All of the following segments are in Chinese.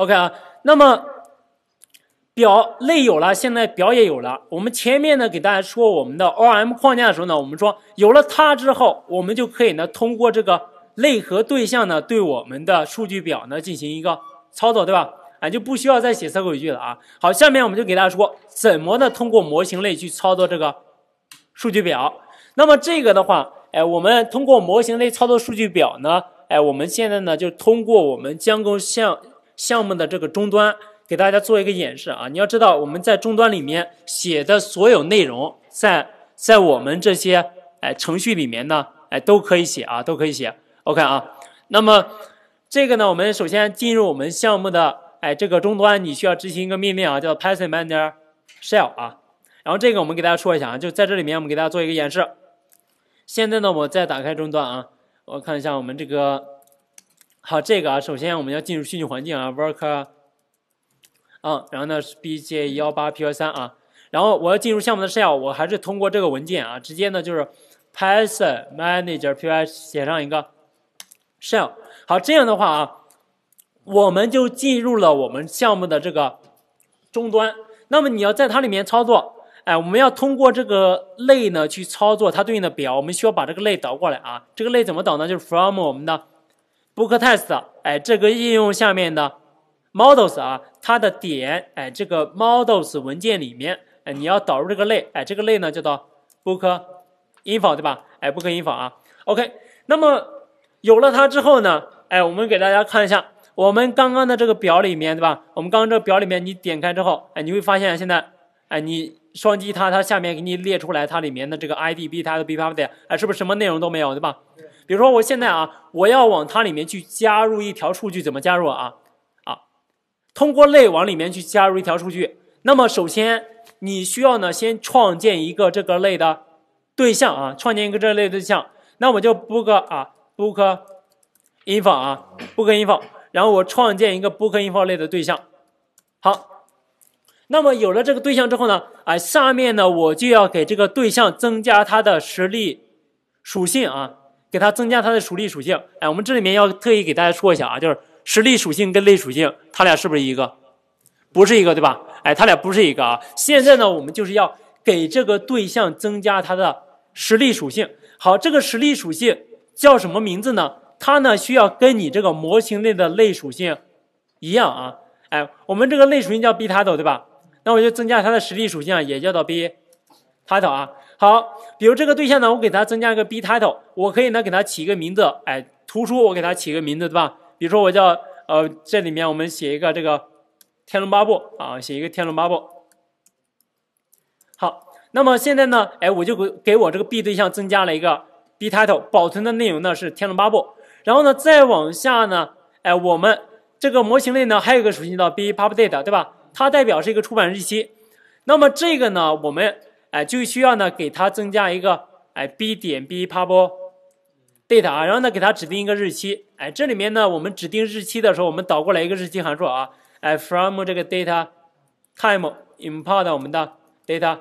OK 啊，那么表类有了，现在表也有了。我们前面呢给大家说我们的 ORM 框架的时候呢，我们说有了它之后，我们就可以呢通过这个类和对象呢对我们的数据表呢进行一个操作，对吧？啊，就不需要再写 SQL 语句了啊。好，下面我们就给大家说怎么呢通过模型类去操作这个数据表。那么这个的话，哎，我们通过模型类操作数据表呢，哎，我们现在呢就通过我们将够像。项目的这个终端给大家做一个演示啊！你要知道，我们在终端里面写的所有内容，在在我们这些哎程序里面呢，哎都可以写啊，都可以写。OK 啊，那么这个呢，我们首先进入我们项目的哎这个终端，你需要执行一个命令啊，叫 python m a n a g e r shell 啊。然后这个我们给大家说一下啊，就在这里面我们给大家做一个演示。现在呢，我再打开终端啊，我看一下我们这个。好，这个啊，首先我们要进入虚拟环境啊，work，嗯，然后呢是 bj 幺八 py 三啊，然后我要进入项目的 shell，我还是通过这个文件啊，直接呢就是 python manager py 写上一个 shell，好，这样的话啊，我们就进入了我们项目的这个终端。那么你要在它里面操作，哎，我们要通过这个类呢去操作它对应的表，我们需要把这个类导过来啊，这个类怎么导呢？就是 from 我们的 BookTest，哎，这个应用下面的 Models 啊，它的点，哎，这个 Models 文件里面，哎，你要导入这个类，哎，这个类呢叫做 BookInfo，对吧？哎，BookInfo 啊，OK。那么有了它之后呢，哎，我们给大家看一下，我们刚刚的这个表里面，对吧？我们刚刚这个表里面，你点开之后，哎，你会发现现在，哎，你。双击它，它下面给你列出来它里面的这个 ID、B、它的 B、P、u A 点，哎，是不是什么内容都没有，对吧？比如说我现在啊，我要往它里面去加入一条数据，怎么加入啊？啊，通过类往里面去加入一条数据。那么首先你需要呢，先创建一个这个类的对象啊，创建一个这类对象。那我就 book 啊 book info 啊 book info，然后我创建一个 book info 类的对象，好。那么有了这个对象之后呢，哎，下面呢我就要给这个对象增加它的实力属性啊，给它增加它的实力属性。哎，我们这里面要特意给大家说一下啊，就是实力属性跟类属性，它俩是不是一个？不是一个，对吧？哎，它俩不是一个啊。现在呢，我们就是要给这个对象增加它的实力属性。好，这个实力属性叫什么名字呢？它呢需要跟你这个模型内的类属性一样啊。哎，我们这个类属性叫 b 塔斗，对吧？那我就增加它的实力属性啊，也叫到 B title 啊。好，比如这个对象呢，我给它增加一个 B title，我可以呢给它起一个名字。哎，图书，我给它起一个名字，对吧？比如说我叫呃，这里面我们写一个这个《天龙八部》啊，写一个《天龙八部》。好，那么现在呢，哎，我就给给我这个 B 对象增加了一个 B title，保存的内容呢是《天龙八部》。然后呢，再往下呢，哎，我们这个模型类呢还有一个属性叫 B u p d a t e 对吧？它代表是一个出版日期，那么这个呢，我们哎就需要呢给它增加一个哎 b 点 b pub date 啊，然后呢给它指定一个日期，哎这里面呢我们指定日期的时候，我们导过来一个日期函数啊，哎 from 这个 data time import 我们的 data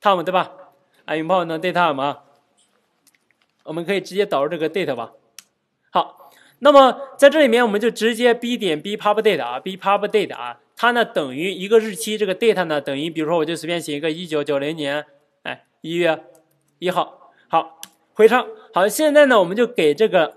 time 对吧？哎 import 的 data time 啊，我们可以直接导入这个 date 吧。好，那么在这里面我们就直接 b 点 b pub date 啊，b pub date 啊。它呢等于一个日期，这个 date 呢等于，比如说我就随便写一个一九九零年，哎，一月一号。好，回车。好，现在呢我们就给这个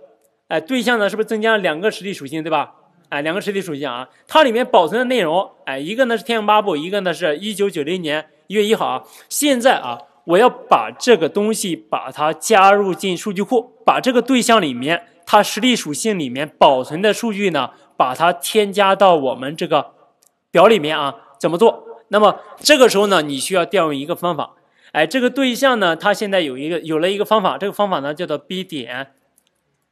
哎对象呢是不是增加了两个实体属性，对吧？哎，两个实体属性啊，它里面保存的内容，哎，一个呢是天龙八部，一个呢是一九九零年一月一号啊。现在啊，我要把这个东西把它加入进数据库，把这个对象里面它实体属性里面保存的数据呢，把它添加到我们这个。表里面啊，怎么做？那么这个时候呢，你需要调用一个方法。哎，这个对象呢，它现在有一个有了一个方法，这个方法呢叫做 B 点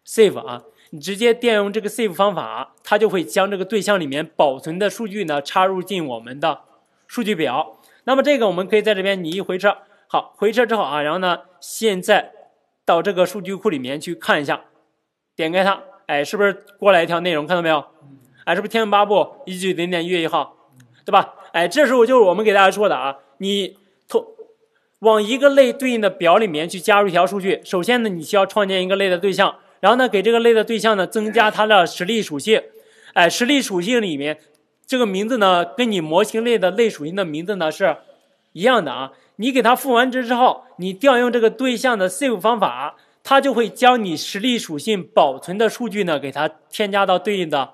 save 啊。你直接调用这个 save 方法，它就会将这个对象里面保存的数据呢插入进我们的数据表。那么这个我们可以在这边，你一回车，好，回车之后啊，然后呢，现在到这个数据库里面去看一下，点开它，哎，是不是过来一条内容？看到没有？哎，是不是天龙八部？一九零点一月一号，对吧？哎，这时候就是我们给大家说的啊，你从往一个类对应的表里面去加入一条数据。首先呢，你需要创建一个类的对象，然后呢，给这个类的对象呢增加它的实例属性。哎，实例属性里面这个名字呢，跟你模型类的类属性的名字呢是一样的啊。你给它赋完值之后，你调用这个对象的 save 方法，它就会将你实例属性保存的数据呢，给它添加到对应的。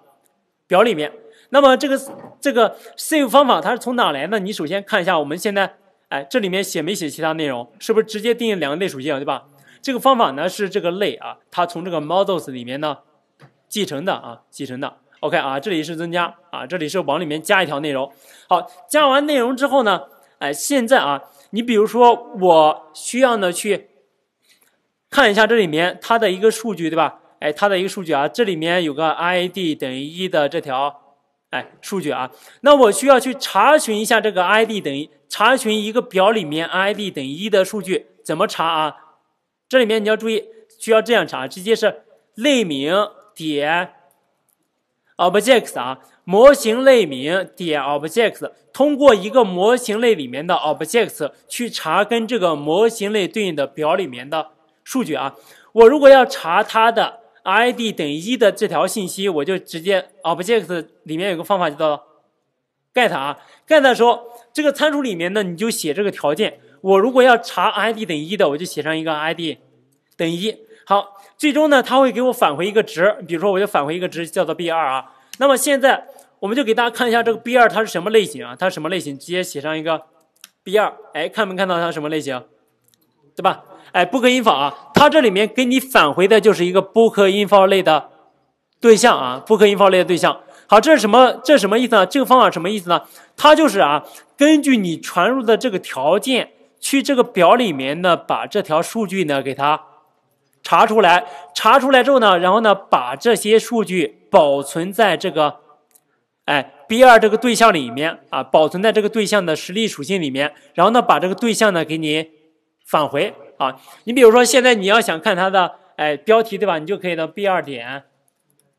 表里面，那么这个这个 save 方法它是从哪来呢？你首先看一下我们现在，哎，这里面写没写其他内容？是不是直接定义两个类属性对吧？这个方法呢是这个类啊，它从这个 models 里面呢继承的啊，继承的。OK 啊，这里是增加啊，这里是往里面加一条内容。好，加完内容之后呢，哎，现在啊，你比如说我需要呢去看一下这里面它的一个数据，对吧？哎，它的一个数据啊，这里面有个 id 等于一的这条，哎，数据啊。那我需要去查询一下这个 id 等于查询一个表里面 id 等于一的数据，怎么查啊？这里面你要注意，需要这样查，直接是类名点 objects 啊，模型类名点 objects，通过一个模型类里面的 objects 去查跟这个模型类对应的表里面的数据啊。我如果要查它的。id 等于一的这条信息，我就直接 object 里面有个方法叫做 get 啊，get 的时候，这个参数里面呢，你就写这个条件，我如果要查 id 等于一的，我就写上一个 id 等于一。好，最终呢，它会给我返回一个值，比如说我就返回一个值叫做 b 二啊。那么现在我们就给大家看一下这个 b 二它是什么类型啊？它是什么类型？直接写上一个 b 二，哎，看没看到它什么类型？对吧？哎，不可逆法啊。它这里面给你返回的就是一个 book info 类的对象啊，book info 类的对象。好，这是什么？这什么意思呢？这个方法什么意思呢？它就是啊，根据你传入的这个条件，去这个表里面呢，把这条数据呢给它查出来。查出来之后呢，然后呢，把这些数据保存在这个哎 b2 这个对象里面啊，保存在这个对象的实力属性里面。然后呢，把这个对象呢给你返回。啊，你比如说现在你要想看它的哎标题对吧？你就可以呢 b 二点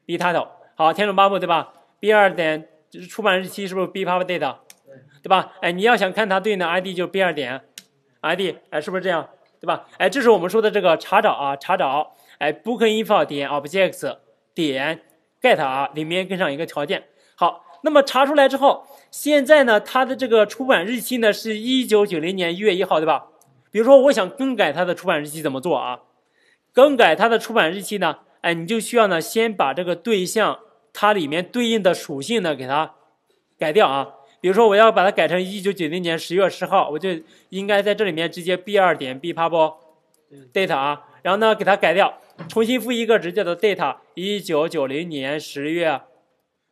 b title 好，天龙八部对吧？b 二点出版日期是不是 b pub date 对吧？哎，你要想看它对应的 id 就 b 二点 id 哎，是不是这样对吧？哎，这是我们说的这个查找啊，查找哎 book info 点 objects 点 get 啊，里面跟上一个条件好，那么查出来之后，现在呢它的这个出版日期呢是一九九零年一月一号对吧？比如说，我想更改它的出版日期怎么做啊？更改它的出版日期呢？哎，你就需要呢，先把这个对象它里面对应的属性呢给它改掉啊。比如说，我要把它改成一九九零年十月十号，我就应该在这里面直接 b 二点 b 发布，date 啊，然后呢给它改掉，重新赋一个值叫做 date 一九九零年十月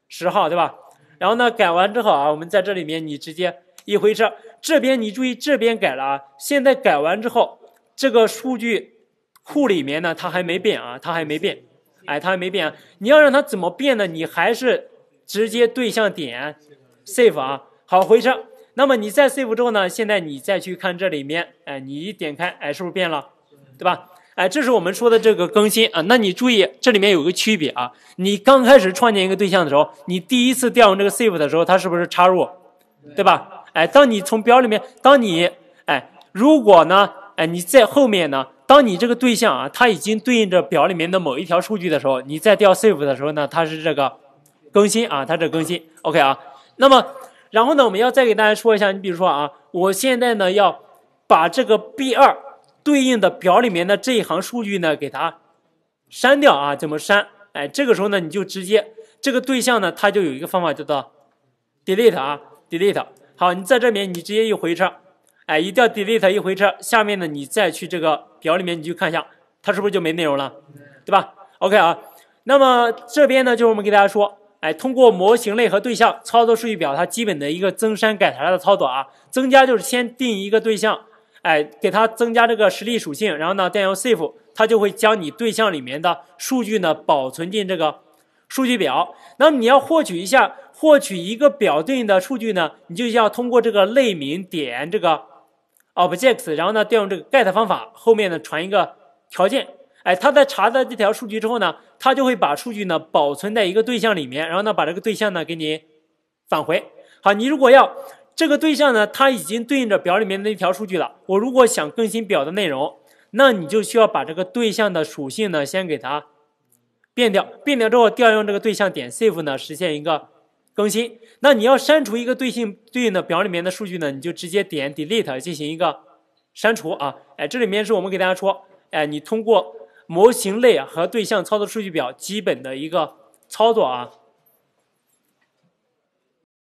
十号，对吧？然后呢改完之后啊，我们在这里面你直接一回车。这边你注意，这边改了啊！现在改完之后，这个数据库里面呢，它还没变啊，它还没变，哎，它还没变。你要让它怎么变呢？你还是直接对象点 save 啊，好，回车。那么你在 save 之后呢？现在你再去看这里面，哎，你一点开，哎，是不是变了？对吧？哎，这是我们说的这个更新啊。那你注意这里面有个区别啊。你刚开始创建一个对象的时候，你第一次调用这个 save 的时候，它是不是插入？对吧？哎，当你从表里面，当你哎，如果呢，哎，你在后面呢，当你这个对象啊，它已经对应着表里面的某一条数据的时候，你在调 save 的时候呢，它是这个更新啊，它这更新 OK 啊。那么，然后呢，我们要再给大家说一下，你比如说啊，我现在呢要把这个 B 二对应的表里面的这一行数据呢给它删掉啊，怎么删？哎，这个时候呢，你就直接这个对象呢，它就有一个方法叫做 delete 啊，delete。好，你在这边，你直接一回车，哎，一定要 delete 一回车，下面呢，你再去这个表里面，你去看一下，它是不是就没内容了，对吧？OK 啊，那么这边呢，就是我们给大家说，哎，通过模型类和对象操作数据表，它基本的一个增删改查的操作啊。增加就是先定一个对象，哎，给它增加这个实例属性，然后呢，调用 save，它就会将你对象里面的数据呢保存进这个数据表。那么你要获取一下。获取一个表对应的数据呢，你就要通过这个类名点这个 object，s 然后呢调用这个 get 方法，后面呢传一个条件，哎，它在查到这条数据之后呢，它就会把数据呢保存在一个对象里面，然后呢把这个对象呢给你返回。好，你如果要这个对象呢，它已经对应着表里面的一条数据了，我如果想更新表的内容，那你就需要把这个对象的属性呢先给它变掉，变掉之后调用这个对象点 save 呢实现一个。更新，那你要删除一个对性对应的表里面的数据呢？你就直接点 delete 进行一个删除啊！哎，这里面是我们给大家说，哎，你通过模型类和对象操作数据表基本的一个操作啊。